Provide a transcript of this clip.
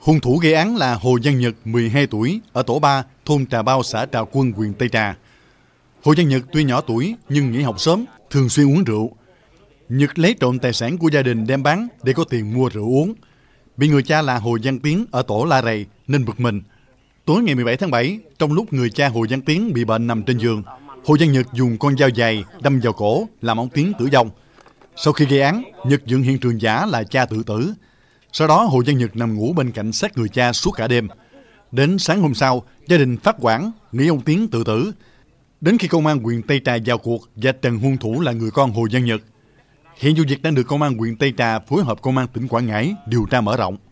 Hung thủ gây án là Hồ Văn Nhật, 12 tuổi, ở tổ 3, thôn Trà Bao, xã Trà Quân, huyện Tây Trà. Hồ Văn Nhật tuy nhỏ tuổi nhưng nghỉ học sớm, thường xuyên uống rượu. Nhật lấy trộm tài sản của gia đình đem bán để có tiền mua rượu uống. Bị người cha là Hồ Văn Tiến ở tổ La Rầy nên bực mình. Tối ngày 17 tháng 7, trong lúc người cha Hồ Văn Tiến bị bệnh nằm trên giường, Hồ Văn Nhật dùng con dao dài đâm vào cổ làm ông Tiến tử vong. Sau khi gây án, Nhật dựng hiện trường giả là cha tự tử, sau đó Hồ Văn Nhật nằm ngủ bên cạnh xác người cha suốt cả đêm. Đến sáng hôm sau, gia đình phát quản, nghĩ ông Tiến tự tử. Đến khi công an huyện Tây Trà vào cuộc và Trần hung thủ là người con Hồ Văn Nhật. Hiện vụ việc đang được công an huyện Tây Trà phối hợp công an tỉnh Quảng Ngãi điều tra mở rộng.